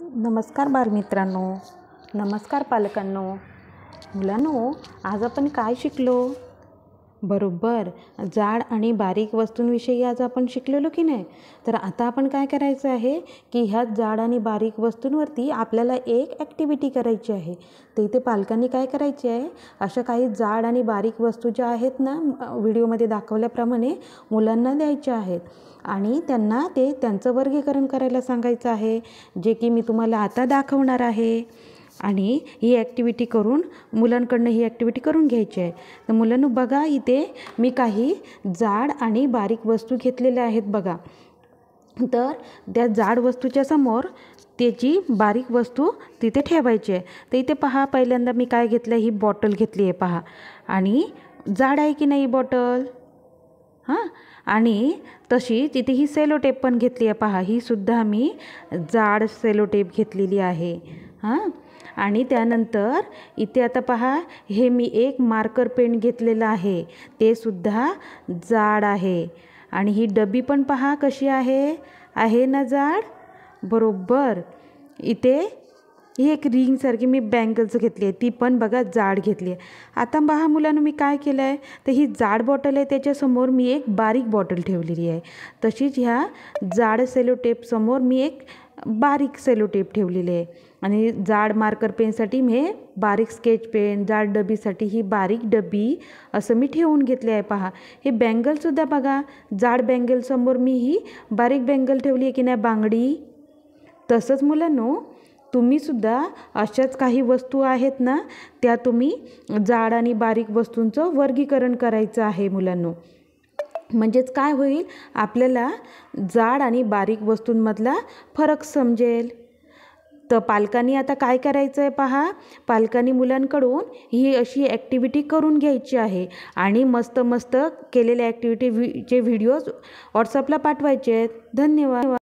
नमस्कार बालमित्रांनो नमस्कार पालकांनो मुलांनो आज आपण काय शिकलो बरोबर जाड आणि बारीक वस्तूंविषयी आज आपण शिकलेलो की नाही तर आता आपण काय करायचं आहे की ह्या जाड आणि बारीक वस्तूंवरती आपल्याला एक ॲक्टिव्हिटी करायची आहे तर इथे पालकांनी काय करायचे आहे अशा काही जाड आणि बारीक वस्तू ज्या आहेत ना व्हिडिओमध्ये दाखवल्याप्रमाणे मुलांना द्यायच्या आहेत आणि त्यांना ते त्यांचं वर्गीकरण करायला सांगायचं आहे जे की मी तुम्हाला आता दाखवणार आहे आणि ही ॲक्टिव्हिटी करून मुलांकडनं ही ॲक्टिव्हिटी करून घ्यायची आहे तर मुलांना बघा इथे मी काही जाड आणि बारीक वस्तू घेतलेल्या आहेत बघा तर त्या जाड वस्तूच्या समोर त्याची बारीक वस्तू तिथे ठेवायची आहे तर इथे पहा पहिल्यांदा मी काय घेतलं ही बॉटल घेतली आहे पहा आणि जाड आहे की नाही बॉटल हां आणि तशी तिथे ही सेलो टेप पण घेतली आहे पहा ही सुद्धा मी जाड सेलो टेप घेतलेली आहे हां आणि त्यानंतर इथे आता पहा हे मी एक मार्कर पेन घेतलेलं आहे ते सुद्धा जाड आहे आणि ही डबी पण पहा कशी आहे आहे ना जाड बरोबर इथे ही एक रिंगसारखी मी बँगल्स घेतली आहे ती पण बघा जाड घेतली आहे आता बघा मुलांना मी काय केलं आहे तर ही जाड बॉटल आहे त्याच्यासमोर मी एक बारीक बॉटल ठेवलेली आहे तशीच ह्या जाड सेलो टेपसमोर मी एक बारीक सेलो ठेवलेले ठेवलेली आहे आणि जाड मार्कर पेनसाठी मी बारीक स्केच पेन जाड डबीसाठी ही बारीक डबी असं मी ठेवून घेतले आहे पहा हे बँगलसुद्धा बघा जाड बँगलसमोर मी ही बारीक बँगल ठेवली आहे की नाही बांगडी तसंच मुलांनो तुम्हीसुद्धा अशाच काही वस्तू आहेत ना त्या तुम्ही जाड आणि बारीक वस्तूंचं वर्गीकरण करायचं आहे मुलांनो म्हणजेच काय होईल आपल्याला जाड आणि बारीक वस्तूंमधला फरक समजेल तर पालकांनी आता काय करायचं आहे पहा पालकांनी मुलांकडून ही अशी ॲक्टिव्हिटी करून घ्यायची आहे आणि मस्त मस्त केलेल्या ॲक्टिव्हिटीचे व्हिडिओज व्हॉट्सअपला पाठवायचे आहेत धन्यवाद